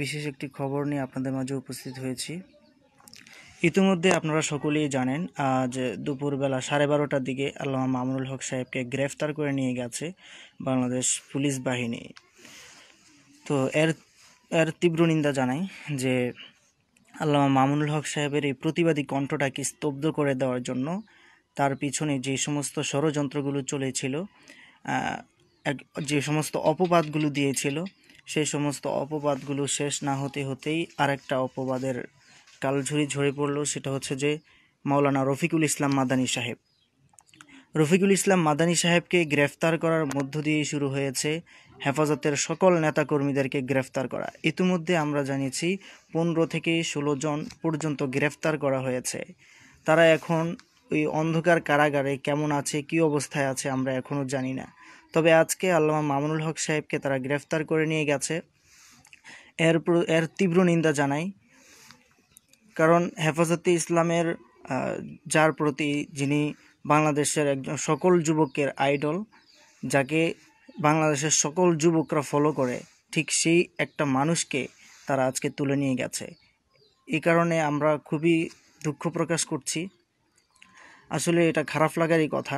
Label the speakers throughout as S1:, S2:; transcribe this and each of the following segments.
S1: বিশেষ একটি খবর নিয়ে আপনাদের মাঝে উপস্থিত হয়েছি ইতিমধ্যে আপনারা সকলেই জানেন আজ দুপুরবেলা সাড়ে বারোটার দিকে আল্লামা মামুনুল হক সাহেবকে গ্রেফতার করে নিয়ে গেছে বাংলাদেশ পুলিশ বাহিনী তো এর এর তীব্র নিন্দা জানাই যে আল্লামা মামুনুল হক সাহেবের এই প্রতিবাদী কণ্ঠটাকে স্তব্ধ করে দেওয়ার জন্য তার পিছনে যে সমস্ত ষড়যন্ত্রগুলো চলেছিল যে সমস্ত অপবাদগুলো দিয়েছিল সেই সমস্ত অপবাদগুলো শেষ না হতে হতেই আরেকটা অপবাদের কালঝুরি ঝরে পড়লো সেটা হচ্ছে যে মাওলানা রফিকুল ইসলাম মাদানী সাহেব রফিকুল ইসলাম মাদানী সাহেবকে গ্রেফতার করার মধ্য দিয়ে শুরু হয়েছে হেফাজতের সকল নেতাকর্মীদেরকে গ্রেফতার করা ইতিমধ্যে আমরা জানিয়েছি পনেরো থেকে ষোলো জন পর্যন্ত গ্রেফতার করা হয়েছে তারা এখন ওই অন্ধকার কারাগারে কেমন আছে কি অবস্থায় আছে আমরা এখনও জানি না তবে আজকে আল্লামা মামুনুল হক সাহেবকে তারা গ্রেফতার করে নিয়ে গেছে এর এর তীব্র নিন্দা জানাই কারণ হেফাজতে ইসলামের যার প্রতি যিনি বাংলাদেশের একজন সকল যুবকের আইডল যাকে বাংলাদেশের সকল যুবকরা ফলো করে ঠিক সেই একটা মানুষকে তারা আজকে তুলে নিয়ে গেছে এই কারণে আমরা খুবই দুঃখ প্রকাশ করছি আসলে এটা খারাপ লাগারই কথা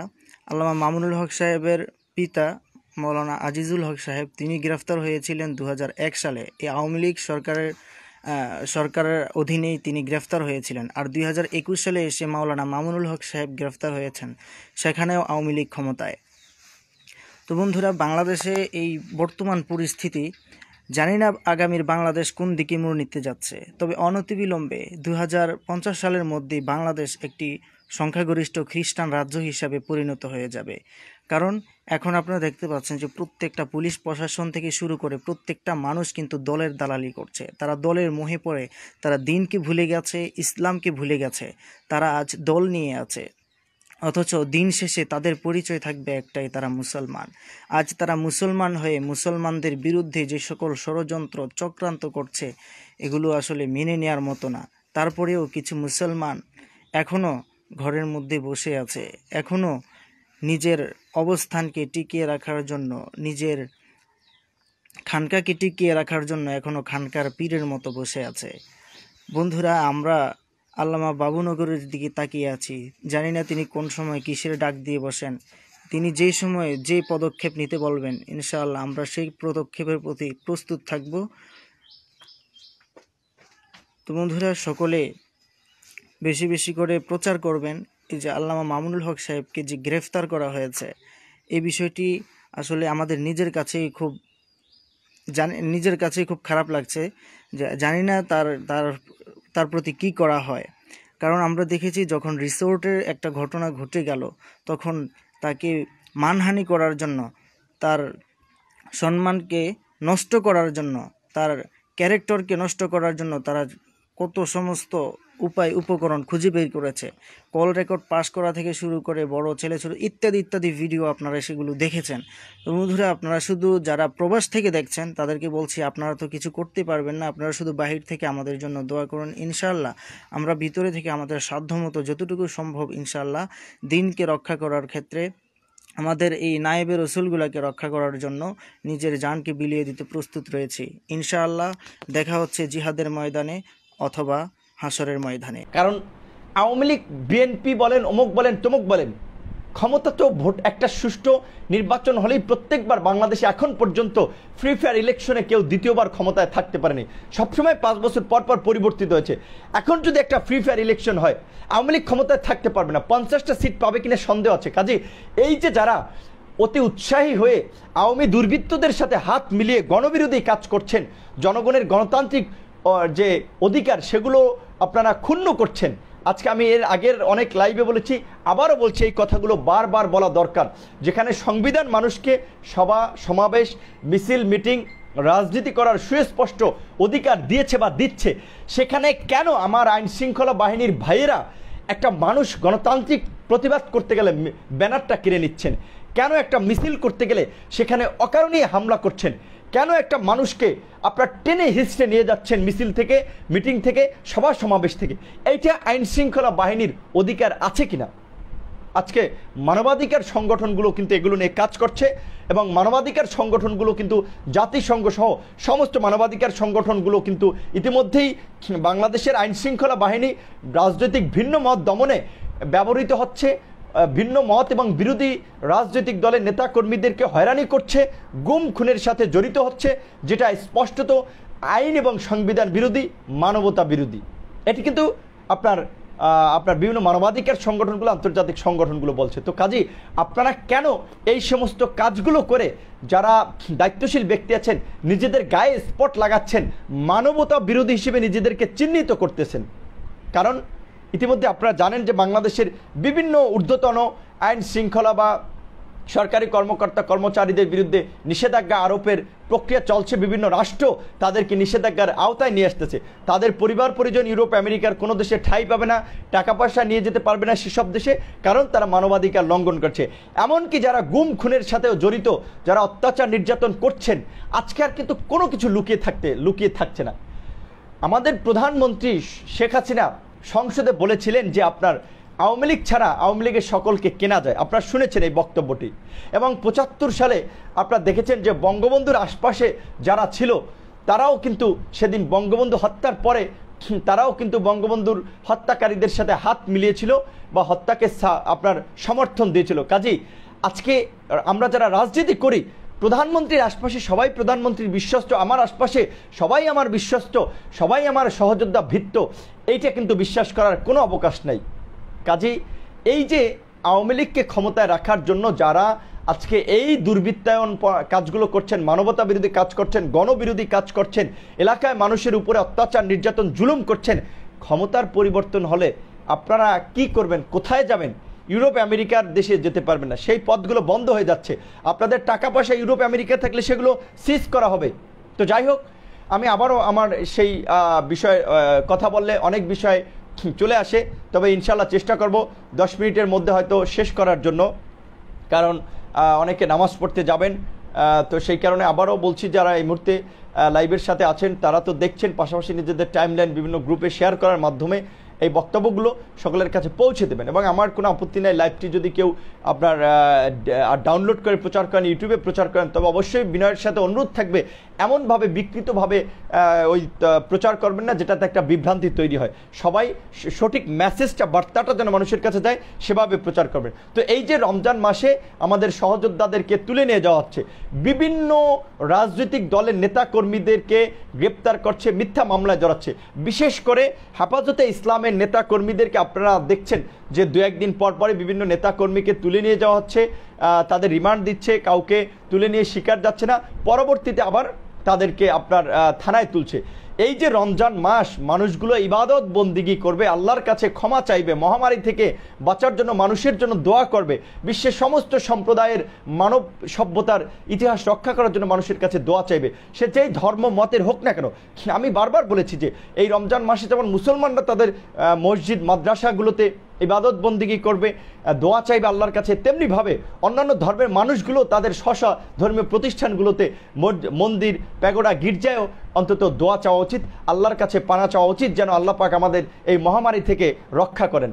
S1: আল্লামা মামুনুল হক সাহেবের পিতা মৌলানা আজিজুল হক সাহেব তিনি গ্রেফতার হয়েছিলেন দু সালে এই আওয়ামী লীগ সরকারের সরকারের অধীনেই তিনি গ্রেফতার হয়েছিলেন আর দুই সালে এসে মাওলানা মামুনুল হক সাহেব গ্রেফতার হয়েছেন সেখানেও আওয়ামী লীগ ক্ষমতায় তো বন্ধুরা বাংলাদেশে এই বর্তমান পরিস্থিতি জানি না আগামীর বাংলাদেশ কোন দিকে মোড় নিতে যাচ্ছে তবে অনতিবিলম্বে দু সালের মধ্যেই বাংলাদেশ একটি সংখ্যাগরিষ্ঠ খ্রিস্টান রাজ্য হিসাবে পরিণত হয়ে যাবে কারণ এখন আপনারা দেখতে পাচ্ছেন যে প্রত্যেকটা পুলিশ প্রশাসন থেকে শুরু করে প্রত্যেকটা মানুষ কিন্তু দলের দালালি করছে তারা দলের মোহে পড়ে তারা দিনকে ভুলে গেছে ইসলামকে ভুলে গেছে তারা আজ দল নিয়ে আছে অথচ দিন শেষে তাদের পরিচয় থাকবে একটাই তারা মুসলমান আজ তারা মুসলমান হয়ে মুসলমানদের বিরুদ্ধে যে সকল ষড়যন্ত্র চক্রান্ত করছে এগুলো আসলে মেনে নেয়ার মতো না তারপরেও কিছু মুসলমান এখনও ঘরের মধ্যে বসে আছে এখনও নিজের অবস্থানকে টিকিয়ে রাখার জন্য নিজের খানকাকে টিকিয়ে রাখার জন্য এখনও খানকার পীরের মতো বসে আছে বন্ধুরা আমরা আল্লামা বাবুনগরের দিকে তাকিয়ে আছি জানি না তিনি কোন সময় কিসের ডাক দিয়ে বসেন তিনি যে সময়ে যে পদক্ষেপ নিতে বলবেন ইনশাআল্লাহ আমরা সেই পদক্ষেপের প্রতি প্রস্তুত থাকব তো বন্ধুরা সকলে বেশি বেশি করে প্রচার করবেন এই যে আল্লামা মামুনুল হক সাহেবকে যে গ্রেফতার করা হয়েছে এই বিষয়টি আসলে আমাদের নিজের কাছেই খুব জানি নিজের কাছেই খুব খারাপ লাগছে জানি না তার তার তার প্রতি কি করা হয় কারণ আমরা দেখেছি যখন রিসোর্টের একটা ঘটনা ঘটে গেল তখন তাকে মানহানি করার জন্য তার সম্মানকে নষ্ট করার জন্য তার ক্যারেক্টরকে নষ্ট করার জন্য তারা কত সমস্ত উপায় উপকরণ খুঁজে বের করেছে কল রেকর্ড পাস করা থেকে শুরু করে বড় ছেলে ছোট ইত্যাদি ইত্যাদি ভিডিও আপনারা সেগুলো দেখেছেন তো বন্ধুরা আপনারা শুধু যারা প্রবাস থেকে দেখছেন তাদেরকে বলছি আপনারা তো কিছু করতে পারবেন না আপনারা শুধু বাহির থেকে আমাদের জন্য দোয়া করুন ইনশাল্লাহ আমরা ভিতরে থেকে আমাদের সাধ্যমতো যতটুকু সম্ভব ইনশাল্লাহ দিনকে রক্ষা করার ক্ষেত্রে আমাদের এই নায়েবের রসুলগুলোকে রক্ষা করার জন্য নিজের জানকে বিলিয়ে দিতে প্রস্তুত রয়েছি ইনশাআল্লাহ দেখা হচ্ছে জিহাদের ময়দানে অথবা হাসরের ময়দানে কারণ আওয়ামী লীগ
S2: বিএনপি বলেন অমুক বলেন তমুক বলেন ক্ষমতা তো ভোট একটা সুষ্ঠু নির্বাচন হলেই প্রত্যেকবার বাংলাদেশে এখন পর্যন্ত ফ্রি ফায়ার ইলেকশনে কেউ দ্বিতীয়বার ক্ষমতায় থাকতে পারেনি সবসময় পাঁচ বছর পর পর পরিবর্তিত হয়েছে এখন যদি একটা ফ্রি ফায়ার ইলেকশন হয় আওয়ামী লীগ ক্ষমতায় থাকতে পারবে না পঞ্চাশটা সিট পাবে কিনা সন্দেহ আছে কাজে এই যে যারা অতি উৎসাহী হয়ে আওয়ামী দুর্বৃত্তদের সাথে হাত মিলিয়ে গণবিরোধী কাজ করছেন জনগণের গণতান্ত্রিক যে অধিকার সেগুলো আপনারা ক্ষুণ্ণ করছেন আজকে আমি এর আগের অনেক লাইভে বলেছি আবারও বলছি এই কথাগুলো বারবার বলা দরকার যেখানে সংবিধান মানুষকে সভা সমাবেশ মিছিল মিটিং রাজনীতি করার সুস্পষ্ট অধিকার দিয়েছে বা দিচ্ছে সেখানে কেন আমার আইন শৃঙ্খলা বাহিনীর ভাইয়েরা একটা মানুষ গণতান্ত্রিক প্রতিবাদ করতে গেলে ব্যানারটা কিনে নিচ্ছেন কেন একটা মিছিল করতে গেলে সেখানে অকারণেই হামলা করছেন কেন একটা মানুষকে আপনার টেনে হিস্টে নিয়ে যাচ্ছেন মিছিল থেকে মিটিং থেকে সভা সমাবেশ থেকে এইটা আইন শৃঙ্খলা বাহিনীর অধিকার আছে কিনা আজকে মানবাধিকার সংগঠনগুলো কিন্তু এগুলো নিয়ে কাজ করছে এবং মানবাধিকার সংগঠনগুলো কিন্তু জাতিসংঘ সহ সমস্ত মানবাধিকার সংগঠনগুলো কিন্তু ইতিমধ্যেই বাংলাদেশের আইনশৃঙ্খলা বাহিনী রাজনৈতিক ভিন্ন মত দমনে ব্যবহৃত হচ্ছে ভিন্ন মত এবং বিরোধী রাজনৈতিক দলের নেতাকর্মীদেরকে হয়রানি করছে গুম খুনের সাথে জড়িত হচ্ছে যেটা স্পষ্টত আইন এবং সংবিধান বিরোধী মানবতা বিরোধী এটি কিন্তু আপনার আপনার বিভিন্ন মানবাধিকার সংগঠনগুলো আন্তর্জাতিক সংগঠনগুলো বলছে তো কাজী আপনারা কেন এই সমস্ত কাজগুলো করে যারা দায়িত্বশীল ব্যক্তি আছেন নিজেদের গায়ে স্পট লাগাচ্ছেন মানবতা বিরোধী হিসেবে নিজেদেরকে চিহ্নিত করতেছেন কারণ ইতিমধ্যে আপনারা জানেন যে বাংলাদেশের বিভিন্ন ঊর্ধ্বতন আইন শৃঙ্খলা বা সরকারি কর্মকর্তা কর্মচারীদের বিরুদ্ধে নিষেধাজ্ঞা আরোপের প্রক্রিয়া চলছে বিভিন্ন রাষ্ট্র তাদেরকে নিষেধাজ্ঞার আওতায় নিয়ে আসতেছে তাদের পরিবার পরিজন ইউরোপ আমেরিকার কোনো দেশে ঠাই পাবে না টাকা পয়সা নিয়ে যেতে পারবে না সেসব দেশে কারণ তারা মানবাধিকার লঙ্ঘন করছে এমনকি যারা গুম খুনের সাথেও জড়িত যারা অত্যাচার নির্যাতন করছেন আজকে আর কিন্তু কোনো কিছু লুকিয়ে থাকতে লুকিয়ে থাকছে না আমাদের প্রধানমন্ত্রী শেখ হাসিনা সংসদে বলেছিলেন যে আপনার আওয়ামী লীগ ছাড়া আওয়ামী লীগের সকলকে কেনা যায় আপনারা শুনেছেন এই বক্তব্যটি এবং পঁচাত্তর সালে আপনারা দেখেছেন যে বঙ্গবন্ধুর আশপাশে যারা ছিল তারাও কিন্তু সেদিন বঙ্গবন্ধু হত্যার পরে তারাও কিন্তু বঙ্গবন্ধুর হত্যাকারীদের সাথে হাত মিলিয়েছিল বা হত্যাকে আপনার সমর্থন দিয়েছিল কাজেই আজকে আমরা যারা রাজনীতি করি প্রধানমন্ত্রীর আশপাশে সবাই প্রধানমন্ত্রীর বিশ্বস্ত আমার আশপাশে সবাই আমার বিশ্বস্ত সবাই আমার সহযোদ্ধা ভিত্ত এইটা কিন্তু বিশ্বাস করার কোনো অবকাশ নেই কাজেই এই যে আওয়ামী লীগকে ক্ষমতায় রাখার জন্য যারা আজকে এই দুর্বৃত্তায়ন কাজগুলো করছেন মানবতা বিরোধী কাজ করছেন গণবিরোধী কাজ করছেন এলাকায় মানুষের উপরে অত্যাচার নির্যাতন জুলুম করছেন ক্ষমতার পরিবর্তন হলে আপনারা কি করবেন কোথায় যাবেন ইউরোপ আমেরিকার দেশে যেতে পারবেন না সেই পথগুলো বন্ধ হয়ে যাচ্ছে আপনাদের টাকা পয়সা ইউরোপ আমেরিকা থাকলে সেগুলো সিজ করা হবে তো যাই হোক আমি আবারও আমার সেই বিষয় কথা বললে অনেক বিষয় চলে আসে তবে ইনশাল্লাহ চেষ্টা করব দশ মিনিটের মধ্যে হয়তো শেষ করার জন্য কারণ অনেকে নামাজ পড়তে যাবেন তো সেই কারণে আবারও বলছি যারা এই মুহূর্তে লাইভের সাথে আছেন তারা তো দেখছেন পাশাপাশি নিজেদের লাইন বিভিন্ন গ্রুপে শেয়ার করার মাধ্যমে এই বক্তব্যগুলো সকলের কাছে পৌঁছে দেবেন এবং আমার কোনো আপত্তি নাই লাইভটি যদি কেউ আপনার ডাউনলোড করে প্রচার করেন ইউটিউবে প্রচার করেন তবে অবশ্যই বিনয়ের সাথে অনুরোধ থাকবে এমনভাবে বিকৃতভাবে ওই প্রচার করবেন না যেটাতে একটা বিভ্রান্তি তৈরি হয় সবাই সঠিক মেসেজটা বার্তাটা যেন মানুষের কাছে যায় সেভাবে প্রচার করবেন তো এই যে রমজান মাসে আমাদের সহযোদ্ধাদেরকে তুলে নিয়ে যাওয়া হচ্ছে বিভিন্ন রাজনৈতিক দলের নেতা কর্মীদেরকে গ্রেপ্তার করছে মিথ্যা মামলায় জড়াচ্ছে বিশেষ করে হেফাজতে ইসলামের রকমের নেতা কর্মীদেরকে আপনারা দেখছেন যে দু একদিন পর পরে বিভিন্ন নেতা কর্মীকে তুলে নিয়ে যাওয়া হচ্ছে তাদের রিমান্ড দিচ্ছে কাউকে তুলে নিয়ে শিকার যাচ্ছে না পরবর্তীতে আবার তাদেরকে আপনার থানায় তুলছে এই যে রমজান মাস মানুষগুলো ইবাদত বন্দিগি করবে আল্লাহর কাছে ক্ষমা চাইবে মহামারী থেকে বাঁচার জন্য মানুষের জন্য দোয়া করবে বিশ্বের সমস্ত সম্প্রদায়ের মানব সভ্যতার ইতিহাস রক্ষা করার জন্য মানুষের কাছে দোয়া চাইবে সে যেই ধর্ম মতের হোক না কেন আমি বারবার বলেছি যে এই রমজান মাসে যেমন মুসলমানরা তাদের মসজিদ মাদ্রাসাগুলোতে ইবাদত বন্দিগি করবে দোয়া চাইবে আল্লাহর কাছে তেমনিভাবে অন্যান্য ধর্মের মানুষগুলো তাদের শশা ধর্মীয় প্রতিষ্ঠানগুলোতে মন্দির প্যাগোডা গির্জায়ও অন্তত দোয়া চাওয়া উচিত আল্লাহর কাছে পানা চাওয়া উচিত যেন আল্লাহ পাক আমাদের এই মহামারী থেকে রক্ষা করেন